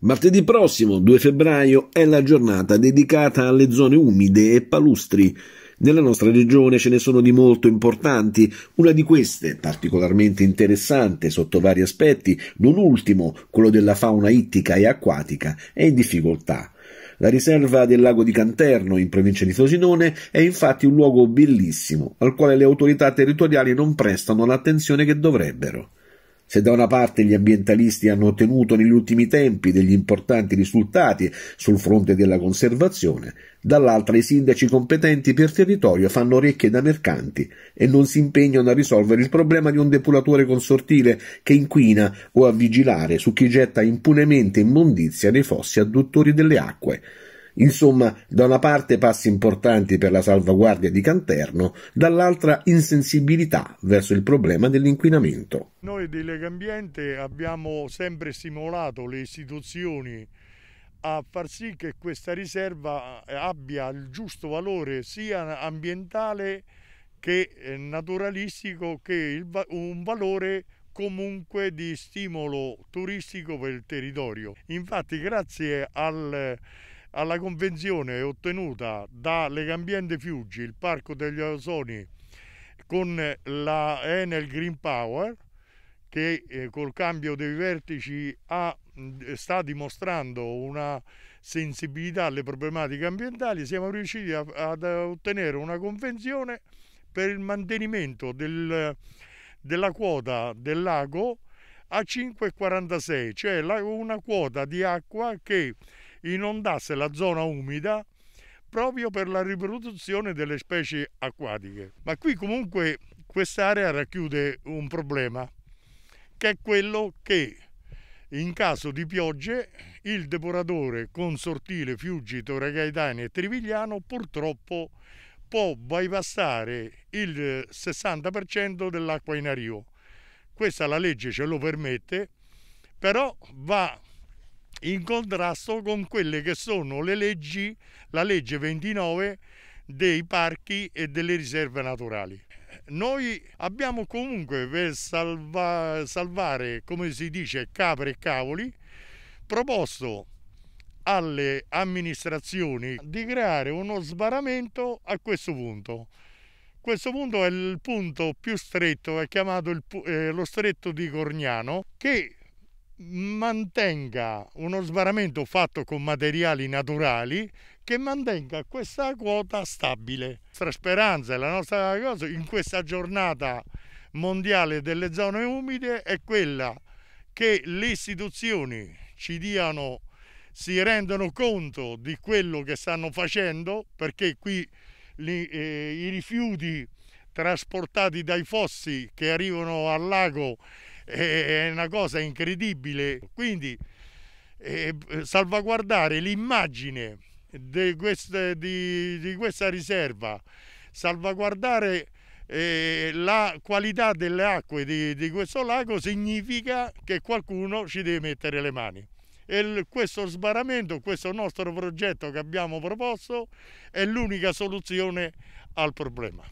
Martedì prossimo, 2 febbraio, è la giornata dedicata alle zone umide e palustri. Nella nostra regione ce ne sono di molto importanti, una di queste particolarmente interessante sotto vari aspetti, non ultimo quello della fauna ittica e acquatica, è in difficoltà. La riserva del lago di Canterno, in provincia di Frosinone, è infatti un luogo bellissimo, al quale le autorità territoriali non prestano l'attenzione che dovrebbero. Se da una parte gli ambientalisti hanno ottenuto negli ultimi tempi degli importanti risultati sul fronte della conservazione, dall'altra i sindaci competenti per territorio fanno orecchie da mercanti e non si impegnano a risolvere il problema di un depuratore consortile che inquina o a vigilare su chi getta impunemente immondizia nei fossi adduttori delle acque. Insomma, da una parte passi importanti per la salvaguardia di Canterno, dall'altra insensibilità verso il problema dell'inquinamento. Noi di Legambiente abbiamo sempre stimolato le istituzioni a far sì che questa riserva eh, abbia il giusto valore sia ambientale che eh, naturalistico che un valore comunque di stimolo turistico per il territorio. Infatti grazie al alla convenzione ottenuta da Legambiente Fiuggi, il Parco degli Osoni, con la Enel Green Power, che eh, col cambio dei vertici ha, sta dimostrando una sensibilità alle problematiche ambientali, siamo riusciti a, ad ottenere una convenzione per il mantenimento del, della quota del lago a 5,46, cioè la, una quota di acqua che inondasse la zona umida proprio per la riproduzione delle specie acquatiche. Ma qui comunque quest'area racchiude un problema, che è quello che in caso di piogge il depuratore consortile Fiugito, Ragaetani e Trivigliano purtroppo può bypassare il 60% dell'acqua in arrivo. Questa la legge ce lo permette, però va in contrasto con quelle che sono le leggi, la legge 29 dei parchi e delle riserve naturali. Noi abbiamo comunque per salva, salvare, come si dice, capre e cavoli, proposto alle amministrazioni di creare uno sbaramento a questo punto. Questo punto è il punto più stretto, è chiamato il, eh, lo stretto di Corniano, che mantenga uno sbarramento fatto con materiali naturali che mantenga questa quota stabile. La nostra speranza e la nostra cosa in questa giornata mondiale delle zone umide è quella che le istituzioni ci diano, si rendano conto di quello che stanno facendo perché qui li, eh, i rifiuti trasportati dai fossi che arrivano al lago è una cosa incredibile. Quindi eh, salvaguardare l'immagine di, di, di, questa riserva, salvaguardare eh, la qualità delle acque di, di, questo lago significa che qualcuno ci deve mettere le mani. E questo sbarramento, questo nostro progetto che abbiamo proposto è l'unica soluzione al problema.